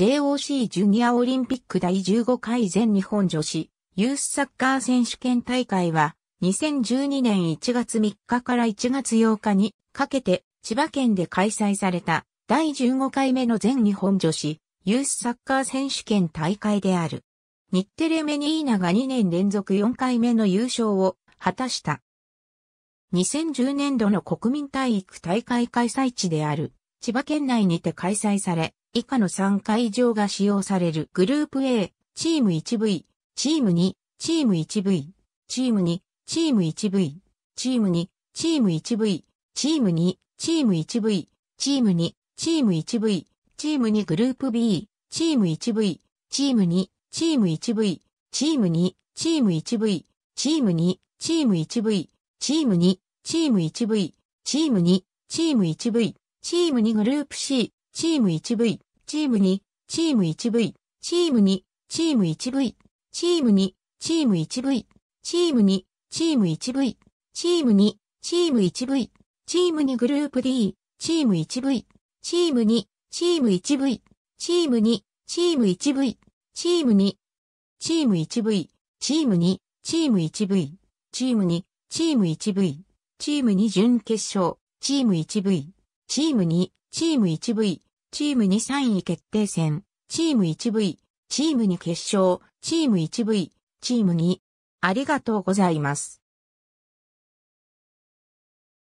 JOC ジュニアオリンピック第15回全日本女子ユースサッカー選手権大会は2012年1月3日から1月8日にかけて千葉県で開催された第15回目の全日本女子ユースサッカー選手権大会である。日テレメニーナが2年連続4回目の優勝を果たした。2010年度の国民体育大会開催地である千葉県内にて開催され、以下の3会場が使用されるグループ A、チーム 1V、チーム2、チーム 1V、チーム2、チーム 1V、チーム2、チーム 1V、チーム2、チーム 1V、チーム2、チーム 1V、チーム2グループ B、チーム 1V、チーム2、チーム 1V、チーム2、チーム 1V、チーム2、チーム 1V、チーム2、チーム 1V、チーム2、チーム 1V、チーム2グループ C、チーム 1V、チーム2、チーム 1V、チーム2、チーム 1V、チーム2、チーム 1V、チーム2、チーム 1V、チーム2、チーム 1V、チーム2グループ D、チーム 1V、チーム2、チーム 1V、チーム2、チーム 1V、チーム2、チーム 1V、チーム2、チーム 1V、チーム2、チーム 1V、チーム2準決勝、チーム 1V、チーム2、チーム 1V、チーム2 3位決定戦、チーム 1V、チーム2決勝、チーム 1V、チーム2。ありがとうございます。